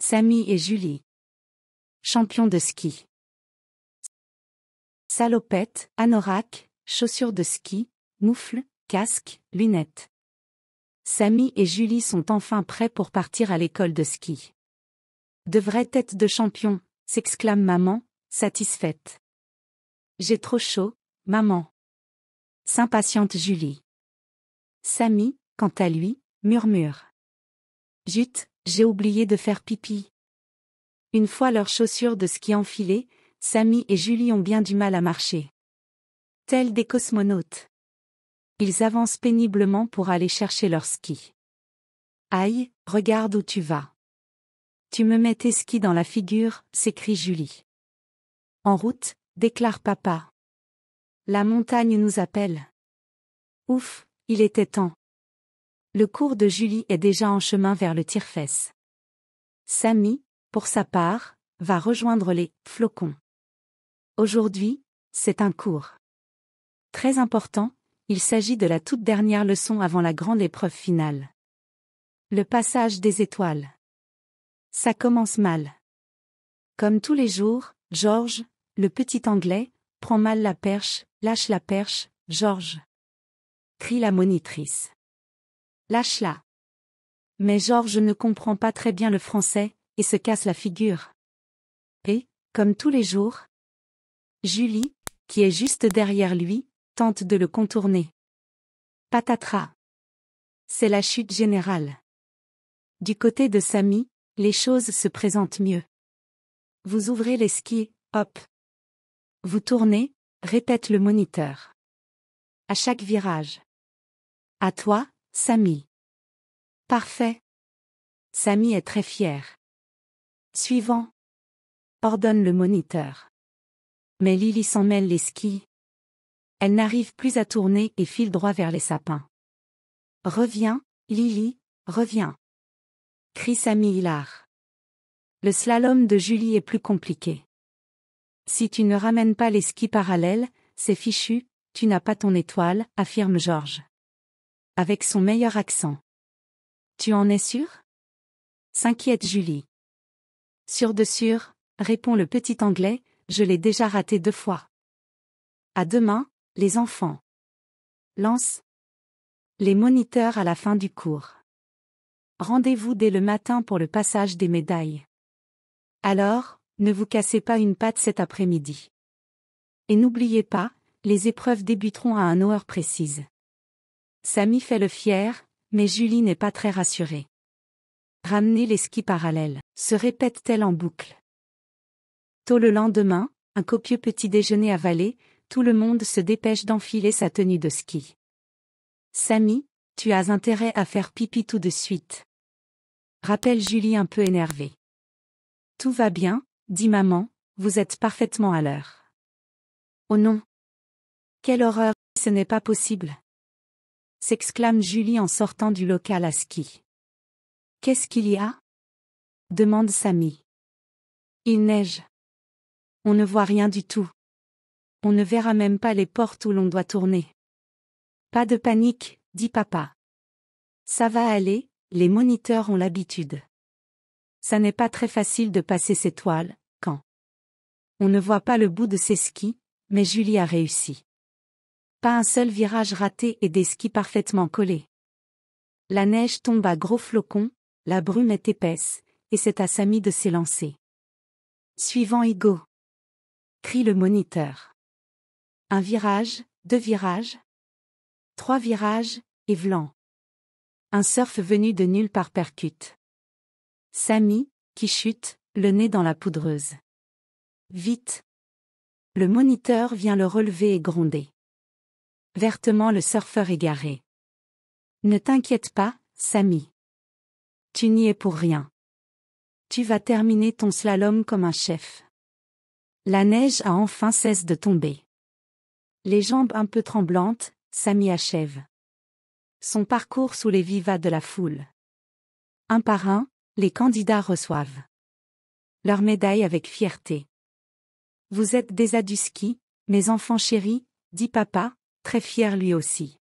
Samy et Julie. Champions de ski. Salopette, anorak, chaussures de ski, moufles, casque, lunettes. Samy et Julie sont enfin prêts pour partir à l'école de ski. De vraies têtes de champion, s'exclame maman, satisfaite. J'ai trop chaud, maman. S'impatiente Julie. Samy, quant à lui, murmure. Jute !» J'ai oublié de faire pipi. Une fois leurs chaussures de ski enfilées, Samy et Julie ont bien du mal à marcher. Tels des cosmonautes. Ils avancent péniblement pour aller chercher leurs skis. Aïe, regarde où tu vas. Tu me mets tes skis dans la figure, s'écrie Julie. En route, déclare papa. La montagne nous appelle. Ouf, il était temps. Le cours de Julie est déjà en chemin vers le tire-fesse. Samy, pour sa part, va rejoindre les flocons. Aujourd'hui, c'est un cours. Très important, il s'agit de la toute dernière leçon avant la grande épreuve finale. Le passage des étoiles. Ça commence mal. Comme tous les jours, Georges, le petit anglais, prend mal la perche, lâche la perche, Georges, Crie la monitrice. Lâche-la. Mais Georges ne comprend pas très bien le français, et se casse la figure. Et, comme tous les jours, Julie, qui est juste derrière lui, tente de le contourner. Patatras. C'est la chute générale. Du côté de Samy, les choses se présentent mieux. Vous ouvrez les skis, hop. Vous tournez, répète le moniteur. À chaque virage. À toi, Samy. Parfait. Samy est très fière. Suivant. Ordonne le moniteur. Mais Lily s'en mêle les skis. Elle n'arrive plus à tourner et file droit vers les sapins. Reviens, Lily, reviens. Crie Samy Hilar. Le slalom de Julie est plus compliqué. Si tu ne ramènes pas les skis parallèles, c'est fichu, tu n'as pas ton étoile, affirme Georges. Avec son meilleur accent. Tu en es sûr S'inquiète Julie. Sûr de sûr, répond le petit anglais, je l'ai déjà raté deux fois. À demain, les enfants. Lance. Les moniteurs à la fin du cours. Rendez-vous dès le matin pour le passage des médailles. Alors, ne vous cassez pas une patte cet après-midi. Et n'oubliez pas, les épreuves débuteront à un heure précise. Samy fait le fier, mais Julie n'est pas très rassurée. Ramener les skis parallèles, se répète-t-elle en boucle. Tôt le lendemain, un copieux petit déjeuner avalé, tout le monde se dépêche d'enfiler sa tenue de ski. Samy, tu as intérêt à faire pipi tout de suite. Rappelle Julie un peu énervée. Tout va bien, dit maman, vous êtes parfaitement à l'heure. Oh non. Quelle horreur, ce n'est pas possible s'exclame Julie en sortant du local à ski. Qu'est-ce qu'il y a demande Samy. Il neige. On ne voit rien du tout. On ne verra même pas les portes où l'on doit tourner. Pas de panique, dit papa. Ça va aller, les moniteurs ont l'habitude. Ça n'est pas très facile de passer ces toiles, quand on ne voit pas le bout de ses skis, mais Julie a réussi. Pas un seul virage raté et des skis parfaitement collés. La neige tombe à gros flocons, la brume est épaisse, et c'est à Samy de s'élancer. Suivant Ego. Crie le moniteur. Un virage, deux virages, trois virages, et vlan. Un surf venu de nulle part percute. Samy, qui chute, le nez dans la poudreuse. Vite. Le moniteur vient le relever et gronder vertement le surfeur égaré. Ne t'inquiète pas, Samy. Tu n'y es pour rien. Tu vas terminer ton slalom comme un chef. La neige a enfin cesse de tomber. Les jambes un peu tremblantes, Samy achève. Son parcours sous les vivas de la foule. Un par un, les candidats reçoivent leur médaille avec fierté. Vous êtes des aduski, mes enfants chéris, dit papa, très fier lui aussi.